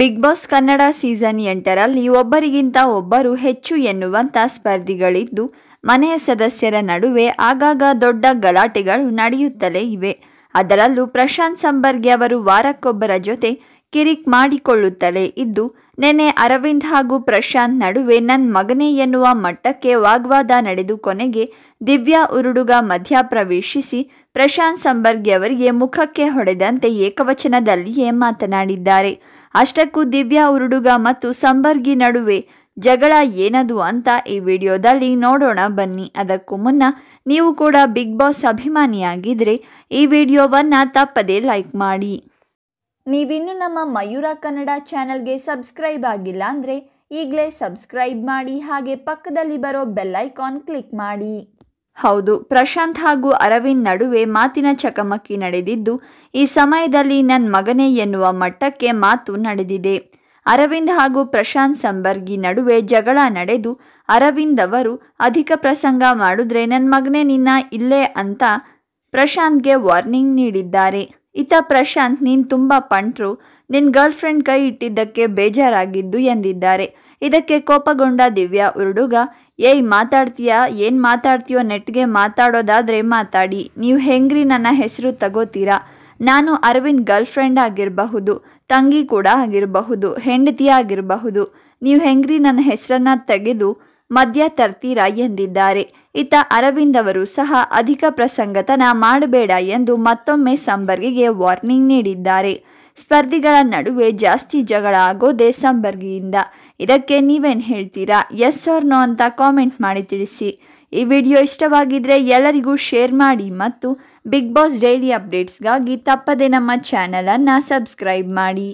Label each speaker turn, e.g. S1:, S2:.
S1: big boss Kannada season ಎಂಟರಲ್ಲಿ ಒಬ್ಬರಿಗಿಂತ ಒಬ್ಬರು ಹೆಚ್ಚು ಎನ್ನುವಂಥ ಸ್ಪರ್ಧಿಗಳಿದ್ದು ಮನೆಯ ಸದಸ್ಯರ ನಡುವೆ ಆಗಾಗ ದೊಡ್ಡ ಗಲಾಟೆಗಳು ನಡೆಯುತ್ತಲೇ ಇವೆ ಅದರಲ್ಲೂ ಪ್ರಶಾಂತ್ ಸಂಬರ್ಗಿ ಅವರು ವಾರಕ್ಕೊಬ್ಬರ ಜೊತೆ ಕಿರಿಕ್ ಮಾಡಿಕೊಳ್ಳುತ್ತಲೇ ಇದ್ದು ನೆನೆ ಅರವಿಂದ್ ಹಾಗೂ ಪ್ರಶಾಂತ್ ನಡುವೆ ನನ್ನ ಮಗನೇ ಎನ್ನುವ ಮಟ್ಟಕ್ಕೆ ವಾಗ್ವಾದ ನಡೆದು ಕೊನೆಗೆ ದಿವ್ಯಾ ಉರುಡುಗ ಪ್ರವೇಶಿಸಿ ಪ್ರಶಾಂತ್ ಸಂಬರ್ಗಿ ಅವರಿಗೆ ಮುಖಕ್ಕೆ ಹೊಡೆದಂತೆ ಏಕವಚನದಲ್ಲಿಯೇ ಮಾತನಾಡಿದ್ದಾರೆ ಅಷ್ಟಕ್ಕೂ ದಿವ್ಯಾ ಉರುಡುಗ ಮತ್ತು ಸಂಬರ್ಗಿ ನಡುವೆ ಜಗಳ ಏನದು ಅಂತ ಈ ವಿಡಿಯೋದಲ್ಲಿ ನೋಡೋಣ ಬನ್ನಿ ಅದಕ್ಕೂ ಮುನ್ನ ನೀವು ಕೂಡ ಬಿಗ್ ಬಾಸ್ ಅಭಿಮಾನಿಯಾಗಿದ್ದರೆ ಈ ವಿಡಿಯೋವನ್ನು ತಪ್ಪದೇ ಲೈಕ್ ಮಾಡಿ ನೀವಿನ್ನೂ ನಮ್ಮ ಮಯೂರ ಕನ್ನಡ ಚಾನೆಲ್ಗೆ ಸಬ್ಸ್ಕ್ರೈಬ್ ಆಗಿಲ್ಲ ಅಂದರೆ ಈಗಲೇ ಸಬ್ಸ್ಕ್ರೈಬ್ ಮಾಡಿ ಹಾಗೆ ಪಕ್ಕದಲ್ಲಿ ಬರೋ ಬೆಲ್ಲೈಕಾನ್ ಕ್ಲಿಕ್ ಮಾಡಿ ಹೌದು ಪ್ರಶಾಂತ್ ಹಾಗೂ ಅರವಿಂದ್ ನಡುವೆ ಮಾತಿನ ಚಕಮಕಿ ನಡೆದಿದ್ದು ಈ ಸಮಯದಲ್ಲಿ ನನ್ನ ಮಗನೇ ಎನ್ನುವ ಮಟ್ಟಕ್ಕೆ ಮಾತು ನಡೆದಿದೆ ಅರವಿಂದ್ ಹಾಗೂ ಪ್ರಶಾಂತ್ ಸಂಬರ್ಗಿ ನಡುವೆ ಜಗಳ ನಡೆದು ಅರವಿಂದ್ ಅವರು ಅಧಿಕ ಪ್ರಸಂಗ ಮಾಡಿದ್ರೆ ನನ್ನ ಮಗನೇ ನಿನ್ನ ಇಲ್ಲೇ ಅಂತ ಪ್ರಶಾಂತ್ಗೆ ವಾರ್ನಿಂಗ್ ನೀಡಿದ್ದಾರೆ ಈತ ಪ್ರಶಾಂತ್ ನೀನು ತುಂಬ ಪಂಟ್ರು ನಿನ್ನ ಗರ್ಲ್ ಫ್ರೆಂಡ್ ಕೈ ಇಟ್ಟಿದ್ದಕ್ಕೆ ಬೇಜಾರಾಗಿದ್ದು ಎಂದಿದ್ದಾರೆ ಇದಕ್ಕೆ ಕೋಪಗೊಂಡ ದಿವ್ಯಾ ಹುರುಡುಗ ಏಯ್ ಮಾತಾಡ್ತೀಯಾ ಏನು ಮಾತಾಡ್ತೀಯೋ ನೆಟ್ಗೆ ಮಾತಾಡೋದಾದರೆ ಮಾತಾಡಿ ನೀವು ಹೆಂಗ್ರಿ ನನ್ನ ಹೆಸರು ತಗೋತೀರಾ ನಾನು ಅರವಿಂದ್ ಗರ್ಲ್ ಫ್ರೆಂಡ್ ಆಗಿರಬಹುದು ತಂಗಿ ಕೂಡ ಆಗಿರಬಹುದು ಹೆಂಡತಿ ಆಗಿರಬಹುದು ನೀವು ಹೆಂಗ್ರಿ ನನ್ನ ಹೆಸರನ್ನು ತೆಗೆದು ಮದ್ಯ ತರ್ತೀರಾ ಎಂದಿದ್ದಾರೆ ಇತ್ತ ಅರವಿಂದ್ ಅವರು ಸಹ ಅಧಿಕ ಪ್ರಸಂಗತನ ಮಾಡಬೇಡ ಎಂದು ಮತ್ತೊಮ್ಮೆ ಸಂಬರ್ಗಿಗೆ ವಾರ್ನಿಂಗ್ ನೀಡಿದ್ದಾರೆ ಸ್ಪರ್ಧಿಗಳ ನಡುವೆ ಜಾಸ್ತಿ ಜಗಳ ಆಗೋದೆ ಸಂಬರ್ಗಿಯಿಂದ ಇದಕ್ಕೆ ನೀವೇನು ಹೇಳ್ತೀರಾ ಎಸ್ ಆರ್ ನೋ ಅಂತ ಕಾಮೆಂಟ್ ಮಾಡಿ ತಿಳಿಸಿ ಈ ವಿಡಿಯೋ ಇಷ್ಟವಾಗಿದ್ದರೆ ಎಲ್ಲರಿಗೂ ಶೇರ್ ಮಾಡಿ ಮತ್ತು ಬಿಗ್ ಬಾಸ್ ಡೈಲಿ ಅಪ್ಡೇಟ್ಸ್ಗಾಗಿ ತಪ್ಪದೆ ನಮ್ಮ ಚಾನಲನ್ನು ಸಬ್ಸ್ಕ್ರೈಬ್ ಮಾಡಿ